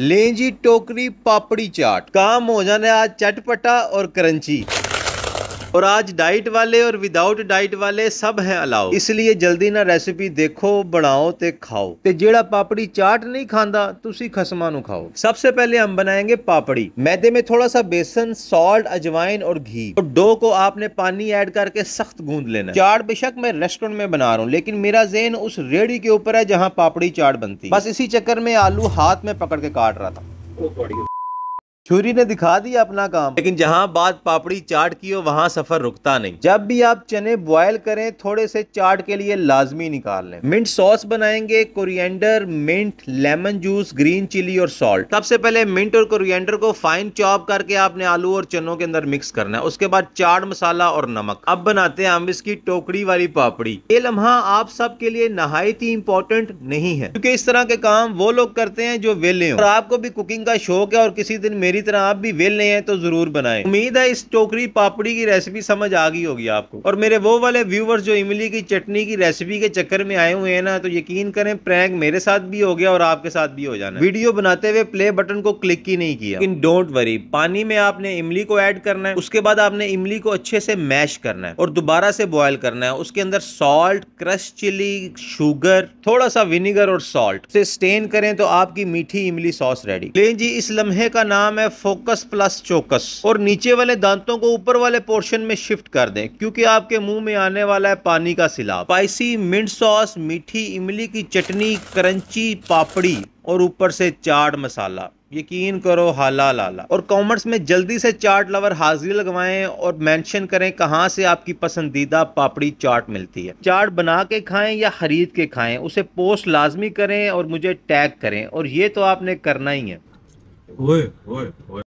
लेंजी टोकरी पापड़ी चाट काम हो जाने आज चटपटा और क्रंची और आज डाइट वाले और विदाउट डाइट वाले सब है अलाउ इसलिए जल्दी ना रेसिपी देखो बनाओ ते खाओ ते जेड़ा पापड़ी चाट नहीं खांदा तुसी खसमा ਨੂੰ ਖਾਓ ਸਭ ਤੋਂ ਪਹਿਲੇ ਹਮ ਬਣਾਏਗੇ में थोड़ा सा बेसन सॉल्ट अजवाइन और घी और डो को आपने पानी ऐड करके सख्त गूंद लेना चाट बेशक मैं रेस्टोरेंट में बना रहा हूँ लेकिन मेरा जेन उस रेडी के ऊपर है जहाँ पापड़ी चाट बनती बस इसी चक्कर में आलू हाथ में पकड़ के काट रहा था छुरी ने दिखा दिया अपना काम लेकिन जहाँ बात पापड़ी चाट की हो वहाँ सफर रुकता नहीं जब भी आप चने बॉयल करें थोड़े से चाट के लिए लाजमी निकाल लें मिंट सॉस बनाएंगे coriander mint lemon juice green chilli और सॉल्ट सबसे पहले मिंट और कोरिएंडर को फाइन चॉप करके आपने आलू और चनों के अंदर मिक्स करना है उसके बाद चाट मसाला और नमक अब बनाते हैं आमिस की टोकरी वाली पापड़ी ये लम्हा आप सबके लिए नहायत ही इम्पोर्टेंट नहीं है क्यूँकी इस तरह के काम वो लोग करते हैं जो वेले और आपको भी कुकिंग का शौक है और किसी दिन मेरी मेरी तरह आप भी वेल नहीं है तो ज़रूर बनाएं उम्मीद है इस टोकरी पापड़ी की रेसिपी समझ आ गई होगी आपको और मेरे वो वाले व्यूवर्स जो इमली की चटनी की रेसिपी के चक्कर में आए हुए हैं ना तो यकीन करें प्रैंक मेरे साथ भी हो गया और आपके साथ भी हो जाना वीडियो बनाते हुए प्ले बटन को क्लिक ही नहीं किया लेकिन डोंट वरी पानी में आपने इमली को एड करना है उसके बाद आपने इमली को अच्छे से मैश करना है और दोबारा से बॉयल करना है उसके अंदर सॉल्ट क्रश चिली शुगर थोड़ा सा विनीगर और सॉल्ट से स्टेन करें तो आपकी मीठी इमली सॉस रेडी लें जी इस लम्हे का नाम है फोकस प्लस चौकस और नीचे वाले दांतों को ऊपर वाले पोर्शन में शिफ्ट कर दें क्योंकि आपके मुंह में आने वाला है पानी का सिलाब स्पाइसी मिंट सॉस मीठी इमली की चटनी क्रंची पापड़ी और ऊपर से चाट मसाला यकीन करो हाला लाला और कॉमर्स में जल्दी से चाट लवर हाजिरी लगवाएं और मेंशन करें कहां से आपकी पसंदीदा पापड़ी चाट मिलती है चाट बना के खाएं या खरीद के खाएं उसे पोस्ट लाजमी करें और मुझे टैग करें और ये तो आपने करना ही है Ouais, ouais, ouais.